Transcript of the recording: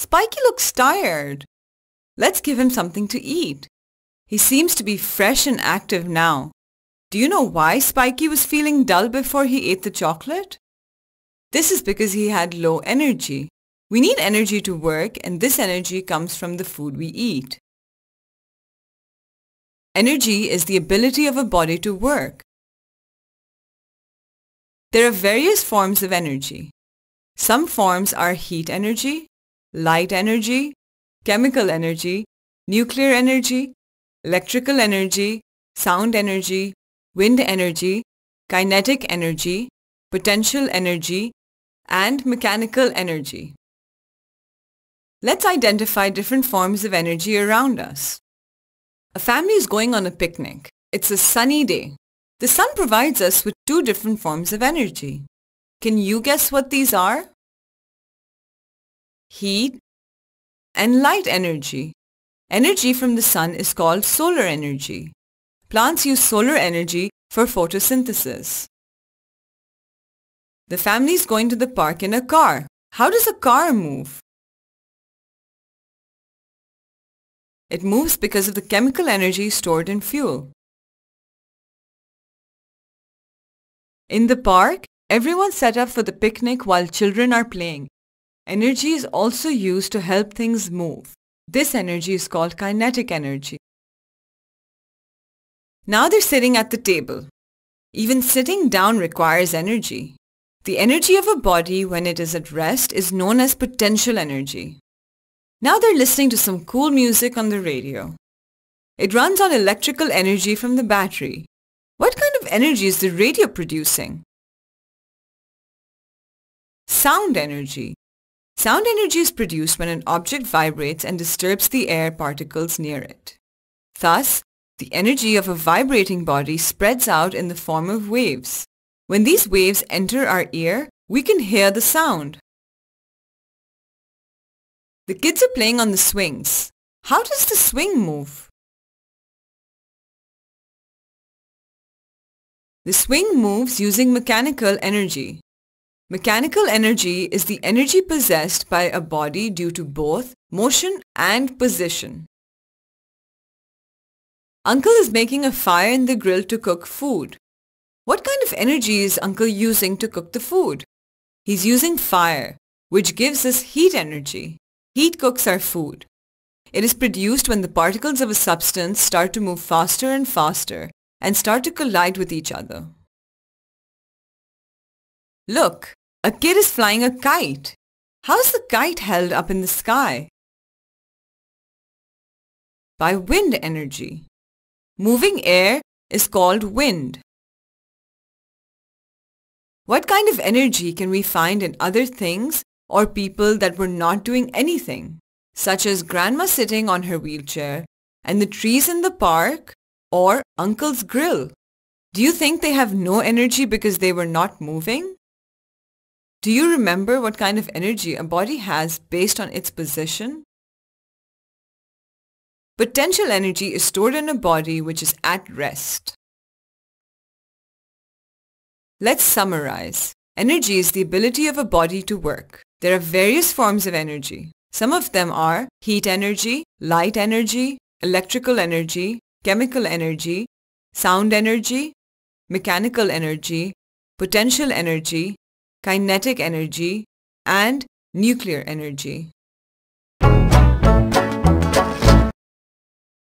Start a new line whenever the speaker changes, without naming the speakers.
Spiky looks tired. Let's give him something to eat. He seems to be fresh and active now. Do you know why Spiky was feeling dull before he ate the chocolate? This is because he had low energy. We need energy to work and this energy comes from the food we eat.
Energy is the ability of a body to work. There are various forms of energy. Some
forms are heat energy, light energy, chemical energy, nuclear energy, electrical energy, sound energy, wind energy, kinetic energy, potential energy, and mechanical energy. Let's identify different forms of energy around us. A family is going on a picnic. It's a sunny day. The sun provides us with two different forms of energy. Can you guess what these are? heat, and light energy. Energy from the sun is called solar energy. Plants use solar energy for
photosynthesis. The family is going to the park in a car. How does a car move? It moves because of the chemical energy stored in fuel.
In the park, everyone set up for the picnic while children are playing. Energy is also used to help things move. This energy is called kinetic energy. Now they're sitting at the table. Even sitting down requires energy. The energy of a body when it is at rest is known as potential energy. Now they're listening to some cool music on the radio. It runs on electrical energy from the battery. What kind of energy is the radio producing? Sound energy. Sound energy is produced when an object vibrates and disturbs the air particles near it. Thus, the energy of a vibrating body spreads out in the form of waves. When these waves enter our ear, we can hear the sound.
The kids are playing on the swings. How does the swing move? The swing moves using mechanical energy. Mechanical energy is the
energy possessed by a body due to both motion and position. Uncle is making a fire in the grill to cook food. What kind of energy is Uncle using to cook the food? He's using fire, which gives us heat energy. Heat cooks our food. It is produced when the particles of a substance start to move faster and faster and start to collide with each
other. Look, a kid is flying a kite. How's the kite held up in the sky? By wind energy. Moving air is called wind.
What kind of energy can we find in other things or people that were not doing anything, such as grandma sitting on her wheelchair and the trees in the park or uncle's grill? Do you think they have no energy because they were not moving? Do you remember what kind of energy a body has based on its position? Potential energy is stored in a body which is at rest. Let's summarize. Energy is the ability of a body to work. There are various forms of energy. Some of them are heat energy, light energy, electrical energy, chemical energy, sound energy, mechanical energy, potential energy, kinetic energy,
and nuclear energy.